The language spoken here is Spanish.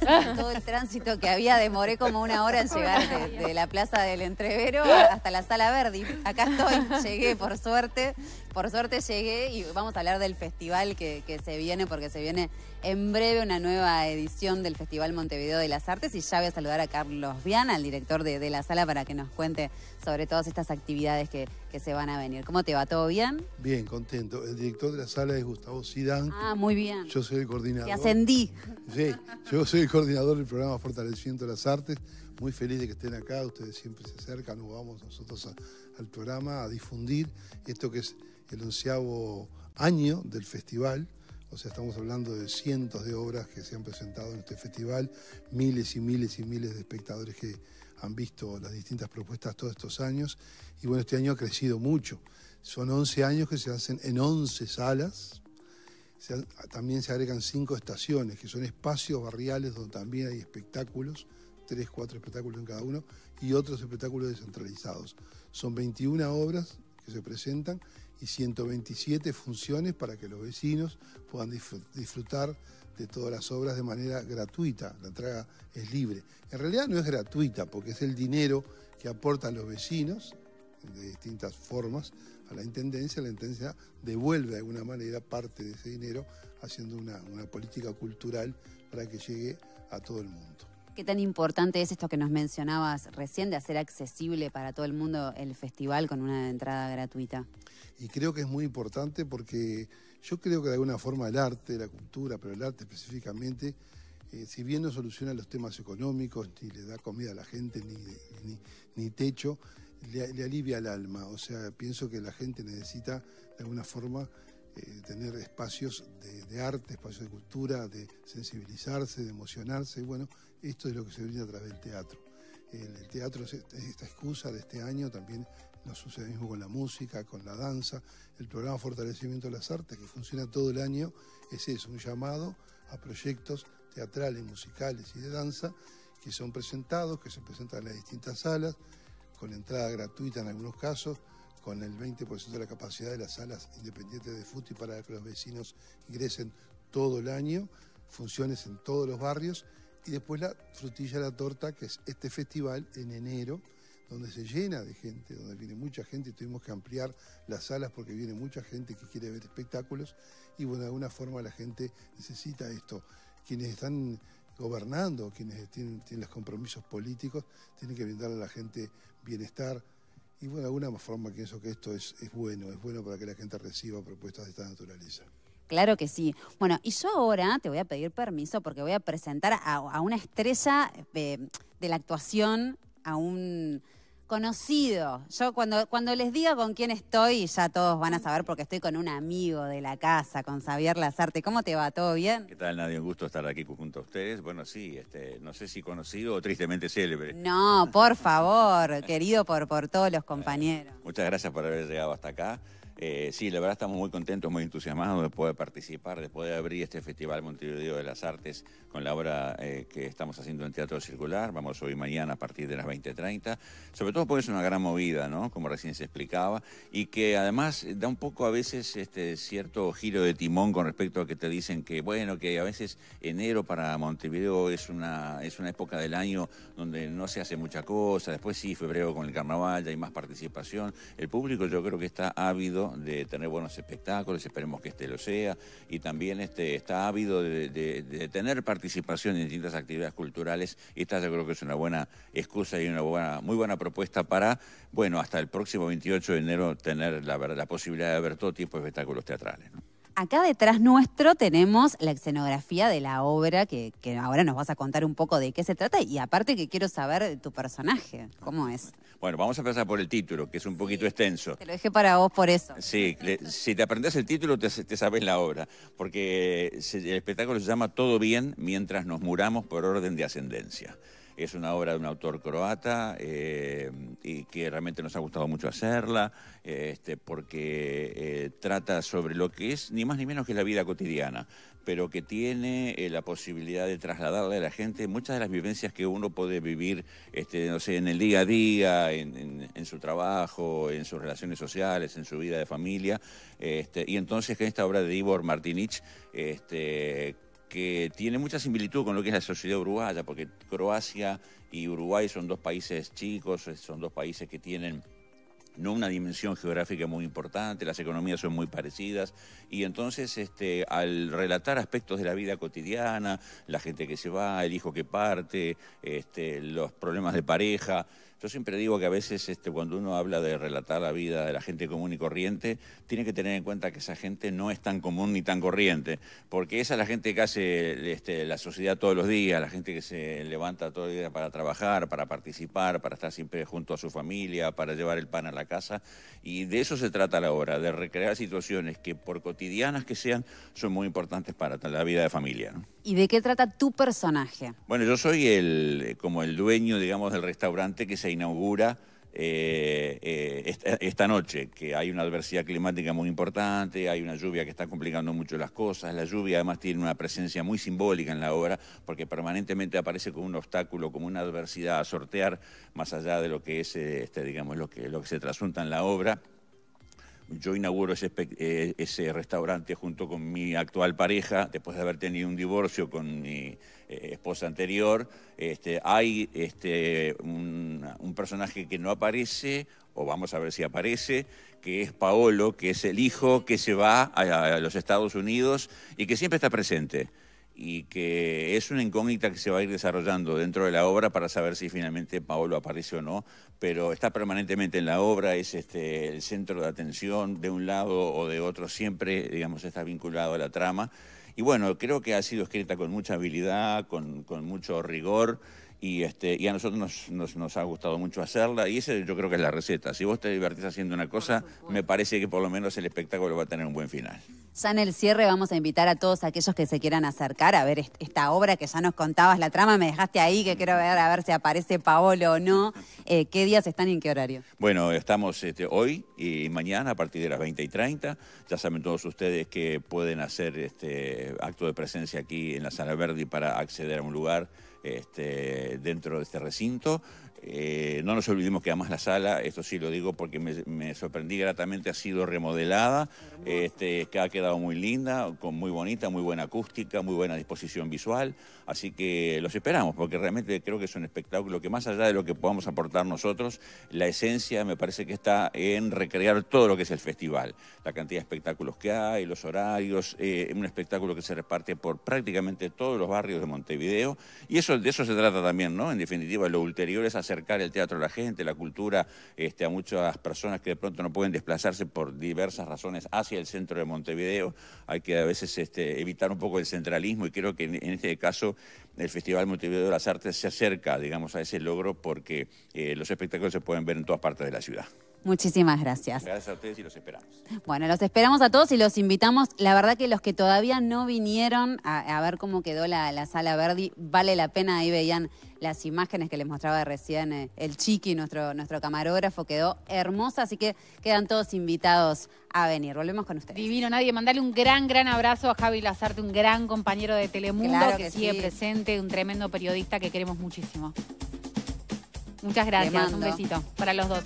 todo el tránsito que había, demoré como una hora en llegar de, la plaza del Entrevero hasta la Sala Verdi. Acá estoy, llegué por suerte. Por suerte llegué y vamos a hablar del festival que, se viene, porque se viene en breve una nueva edición del Festival Montevideo de las Artes. Y ya voy a saludar a Carlos Viana, al director de, la sala, para que nos cuente sobre todas estas actividades que, se van a venir. ¿Cómo te va? ¿Todo bien? Bien, contento. El director de la sala es Gustavo Sidán. Ah, muy bien. Yo soy el coordinador. Y ascendí. Sí, yo soy el coordinador del programa Fortaleciendo las Artes muy feliz de que estén acá, ustedes siempre se acercan, nos vamos nosotros al programa a difundir esto que es el onceavo año del festival. O sea, estamos hablando de cientos de obras que se han presentado en este festival, miles y miles y miles de espectadores que han visto las distintas propuestas todos estos años. Y bueno, este año ha crecido mucho. Son 11 años que se hacen en 11 salas. también se agregan cinco estaciones, que son espacios barriales donde también hay espectáculos, ...tres, cuatro espectáculos en cada uno, y otros espectáculos descentralizados. Son 21 obras que se presentan y 127 funciones para que los vecinos puedan disfrutar de todas las obras de manera gratuita. La entrada es libre. En realidad no es gratuita porque es el dinero que aportan los vecinos de distintas formas a la Intendencia. La Intendencia devuelve de alguna manera parte de ese dinero haciendo una política cultural para que llegue a todo el mundo. ¿Qué tan importante es esto que nos mencionabas recién de hacer accesible para todo el mundo el festival con una entrada gratuita? Y creo que es muy importante porque yo creo que de alguna forma el arte, la cultura, pero el arte específicamente, eh, si bien no soluciona los temas económicos, ni le da comida a la gente, ni, techo, le, alivia el alma. O sea, pienso que la gente necesita de alguna forma eh, tener espacios de, arte, espacios de cultura, de sensibilizarse, de emocionarse. Y bueno, esto es lo que se brinda a través del teatro. El, teatro este, es esta excusa de este año, también nos sucede mismo con la música, con la danza. El programa Fortalecimiento de las Artes, que funciona todo el año, es eso, un llamado a proyectos teatrales, musicales y de danza que son presentados, que se presentan en las distintas salas, con entrada gratuita en algunos casos, con el 20% de la capacidad de las salas independientes de fútbol para que los vecinos ingresen todo el año, funciones en todos los barrios y después la frutilla de la torta, que es este festival en enero, donde se llena de gente, donde viene mucha gente y tuvimos que ampliar las salas porque viene mucha gente que quiere ver espectáculos y bueno, de alguna forma la gente necesita esto. Quienes están gobernando, quienes tienen, los compromisos políticos, tienen que brindarle a la gente bienestar, y bueno, de alguna forma pienso que esto es, bueno, es bueno para que la gente reciba propuestas de esta naturaleza. Claro que sí. Bueno, y yo ahora te voy a pedir permiso porque voy a presentar a, una estrella eh, de la actuación, a un conocido. Yo cuando, cuando les diga con quién estoy, ya todos van a saber porque estoy con un amigo de la casa, con Xavier Lazarte. ¿Cómo te va? ¿Todo bien? ¿Qué tal, Nadie? Un gusto estar aquí junto a ustedes. Bueno, sí, este, no sé si conocido o tristemente célebre. No, por favor, querido por, por todos los compañeros. muchas gracias por haber llegado hasta acá. Eh, sí, la verdad estamos muy contentos, muy entusiasmados de poder participar, de poder abrir este Festival Montevideo de las Artes con la obra eh, que estamos haciendo en Teatro Circular. Vamos hoy mañana a partir de las 20.30. Sobre todo porque es una gran movida, Como recién se explicaba. Y que además da un poco a veces este cierto giro de timón con respecto a que te dicen que, bueno, que a veces enero para Montevideo es una, es una época del año donde no se hace mucha cosa. Después sí, febrero con el carnaval, ya hay más participación. El público yo creo que está ávido de tener buenos espectáculos, esperemos que este lo sea, y también este, está ávido de, tener participación en distintas actividades culturales. Y esta yo creo que es una buena excusa y una buena, muy buena propuesta para, bueno, hasta el próximo 28 de enero tener la, posibilidad de ver todo tipo de espectáculos teatrales. Acá detrás nuestro tenemos la escenografía de la obra, que, que, ahora nos vas a contar un poco de qué se trata y aparte que quiero saber de tu personaje, cómo es. Bueno, vamos a empezar por el título, que es un poquito extenso. Te lo dejé para vos por eso. Sí, si te aprendes el título, te, te sabes la obra, porque el espectáculo se llama Todo bien mientras nos muramos por orden de ascendencia. Es una obra de un autor croata eh, y que realmente nos ha gustado mucho hacerla, eh, este, porque eh, trata sobre lo que es ni más ni menos que la vida cotidiana, pero que tiene eh, la posibilidad de trasladarle a la gente muchas de las vivencias que uno puede vivir, este, no sé, en el día a día, en, su trabajo, en sus relaciones sociales, en su vida de familia. Este, y entonces que esta obra de Ivor Martinich, este, que tiene mucha similitud con lo que es la sociedad uruguaya, porque Croacia y Uruguay son dos países chicos, son dos países que tienen no una dimensión geográfica muy importante, las economías son muy parecidas, y entonces este, al relatar aspectos de la vida cotidiana, la gente que se va, el hijo que parte, este, los problemas de pareja, yo siempre digo que a veces este, cuando uno habla de relatar la vida de la gente común y corriente, tiene que tener en cuenta que esa gente no es tan común ni tan corriente, porque esa es la gente que hace este, la sociedad todos los días, la gente que se levanta todo el día para trabajar, para participar, para estar siempre junto a su familia, para llevar el pan a la casa, y de eso se trata la obra, de recrear situaciones que por cotidianas que sean, son muy importantes para la vida de familia. ¿Y de qué trata tu personaje? Bueno, yo soy el, como el dueño, digamos, del restaurante que se inaugura eh, eh, esta, noche, que hay una adversidad climática muy importante, hay una lluvia que está complicando mucho las cosas, la lluvia además tiene una presencia muy simbólica en la obra, porque permanentemente aparece como un obstáculo, como una adversidad a sortear, más allá de lo que es, este, digamos, lo que, lo que se trasunta en la obra yo inauguro eh, ese, restaurante junto con mi actual pareja, después de haber tenido un divorcio con mi eh, esposa anterior. Este, hay este, un, personaje que no aparece, o vamos a ver si aparece, que es Paolo, que es el hijo que se va a los Estados Unidos y que siempre está presente y que es una incógnita que se va a ir desarrollando dentro de la obra para saber si finalmente Paolo aparece o no, pero está permanentemente en la obra, es este, el centro de atención de un lado o de otro, siempre, digamos, está vinculado a la trama. Y bueno, creo que ha sido escrita con mucha habilidad, con, con mucho rigor este, y, a nosotros nos, ha gustado mucho hacerla y esa yo creo que es la receta. Si vos te divertís haciendo una cosa, me parece que por lo menos el espectáculo va a tener un buen final. Ya en el cierre vamos a invitar a todos aquellos que se quieran acercar a ver esta obra que ya nos contabas la trama, me dejaste ahí que quiero ver a ver si aparece Paolo o no. Eh, ¿Qué días están y en qué horario? Bueno, estamos este, hoy y mañana a partir de las 20 y 30. Ya saben todos ustedes que pueden hacer este acto de presencia aquí en la Sala verde para acceder a un lugar este, dentro de este recinto eh, no nos olvidemos que además la sala, esto sí lo digo porque me, sorprendí gratamente, ha sido remodelada, este, que ha quedado muy linda, con muy bonita, muy buena acústica, muy buena disposición visual. Así que los esperamos porque realmente creo que es un espectáculo que más allá de lo que podamos aportar nosotros, la esencia me parece que está en recrear todo lo que es el festival, la cantidad de espectáculos que hay, los horarios, eh, un espectáculo que se reparte por prácticamente todos los barrios de Montevideo y eso de eso se trata también, ¿no? En definitiva, lo ulterior es hacer acercar el teatro a la gente, la cultura este, a muchas personas que de pronto no pueden desplazarse por diversas razones hacia el centro de Montevideo. Hay que a veces este, evitar un poco el centralismo y creo que en, este caso el Festival Montevideo de las Artes se acerca, digamos, a ese logro porque eh, los espectáculos se pueden ver en todas partes de la ciudad. Muchísimas gracias. Gracias a ustedes y los esperamos. Bueno, los esperamos a todos y los invitamos. La verdad que los que todavía no vinieron a, ver cómo quedó la, sala Verdi, vale la pena. Ahí veían las imágenes que les mostraba recién eh, el Chiqui, nuestro, nuestro camarógrafo. Quedó hermosa, así que quedan todos invitados a venir. Volvemos con ustedes. Divino, nadie. Mandale un gran, gran abrazo a Javi Lazarte, un gran compañero de Telemundo que, sigue presente, un tremendo periodista que queremos muchísimo. Muchas gracias. Un besito para los dos.